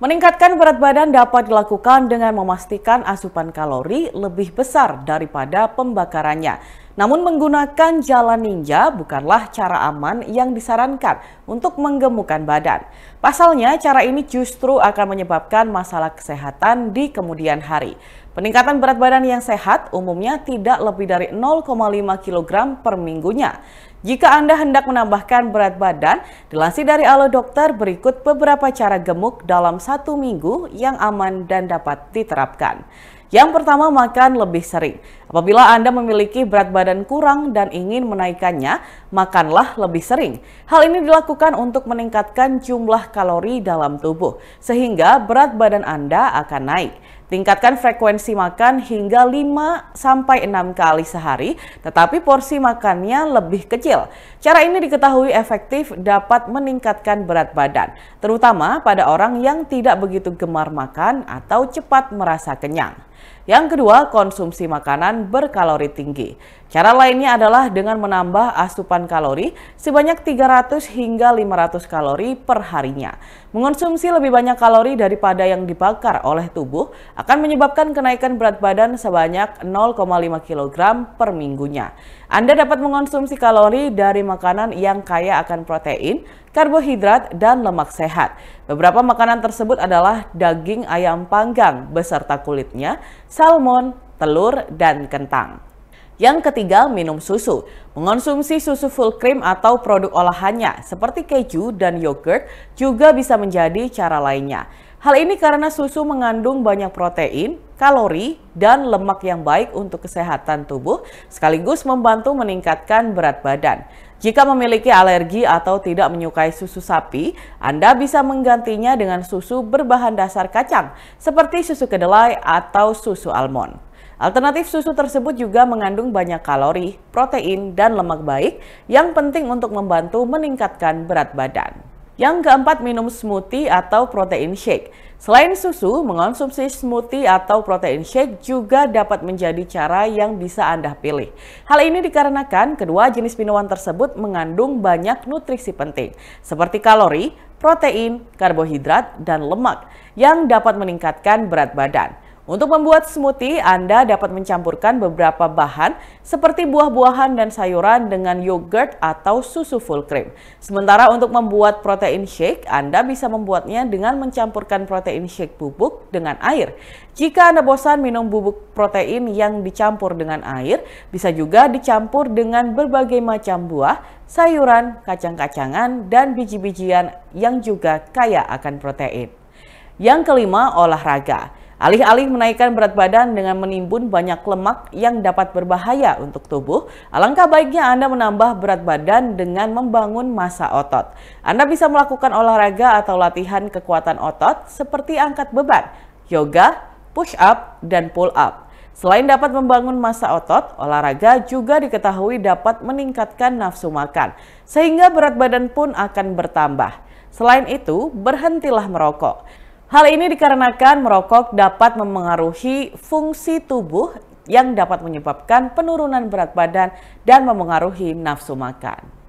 Meningkatkan berat badan dapat dilakukan dengan memastikan asupan kalori lebih besar daripada pembakarannya. Namun menggunakan jalan ninja bukanlah cara aman yang disarankan untuk menggemukkan badan. Pasalnya cara ini justru akan menyebabkan masalah kesehatan di kemudian hari. Peningkatan berat badan yang sehat umumnya tidak lebih dari 0,5 kg per minggunya. Jika Anda hendak menambahkan berat badan, dilansir dari Alo Dokter berikut beberapa cara gemuk dalam satu minggu yang aman dan dapat diterapkan. Yang pertama, makan lebih sering. Apabila Anda memiliki berat badan kurang dan ingin menaikkannya, makanlah lebih sering. Hal ini dilakukan untuk meningkatkan jumlah kalori dalam tubuh, sehingga berat badan Anda akan naik. Tingkatkan frekuensi makan hingga 5 sampai 6 kali sehari, tetapi porsi makannya lebih kecil. Cara ini diketahui efektif dapat meningkatkan berat badan, terutama pada orang yang tidak begitu gemar makan atau cepat merasa kenyang. Yang kedua, konsumsi makanan berkalori tinggi. Cara lainnya adalah dengan menambah asupan kalori sebanyak 300 hingga 500 kalori per harinya. Mengonsumsi lebih banyak kalori daripada yang dibakar oleh tubuh akan menyebabkan kenaikan berat badan sebanyak 0,5 kg per minggunya. Anda dapat mengonsumsi kalori dari makanan yang kaya akan protein, karbohidrat, dan lemak sehat. Beberapa makanan tersebut adalah daging ayam panggang beserta kulitnya, salmon, telur, dan kentang. Yang ketiga, minum susu. Mengonsumsi susu full cream atau produk olahannya seperti keju dan yogurt juga bisa menjadi cara lainnya. Hal ini karena susu mengandung banyak protein, kalori, dan lemak yang baik untuk kesehatan tubuh sekaligus membantu meningkatkan berat badan. Jika memiliki alergi atau tidak menyukai susu sapi, Anda bisa menggantinya dengan susu berbahan dasar kacang, seperti susu kedelai atau susu almond. Alternatif susu tersebut juga mengandung banyak kalori, protein, dan lemak baik yang penting untuk membantu meningkatkan berat badan. Yang keempat, minum smoothie atau protein shake. Selain susu, mengonsumsi smoothie atau protein shake juga dapat menjadi cara yang bisa Anda pilih. Hal ini dikarenakan kedua jenis minuman tersebut mengandung banyak nutrisi penting, seperti kalori, protein, karbohidrat, dan lemak yang dapat meningkatkan berat badan. Untuk membuat smoothie, Anda dapat mencampurkan beberapa bahan seperti buah-buahan dan sayuran dengan yogurt atau susu full cream. Sementara untuk membuat protein shake, Anda bisa membuatnya dengan mencampurkan protein shake bubuk dengan air. Jika Anda bosan minum bubuk protein yang dicampur dengan air, bisa juga dicampur dengan berbagai macam buah, sayuran, kacang-kacangan, dan biji-bijian yang juga kaya akan protein. Yang kelima, olahraga. Alih-alih menaikkan berat badan dengan menimbun banyak lemak yang dapat berbahaya untuk tubuh, alangkah baiknya Anda menambah berat badan dengan membangun massa otot. Anda bisa melakukan olahraga atau latihan kekuatan otot seperti angkat beban, yoga, push up, dan pull up. Selain dapat membangun massa otot, olahraga juga diketahui dapat meningkatkan nafsu makan, sehingga berat badan pun akan bertambah. Selain itu, berhentilah merokok. Hal ini dikarenakan merokok dapat memengaruhi fungsi tubuh yang dapat menyebabkan penurunan berat badan dan memengaruhi nafsu makan.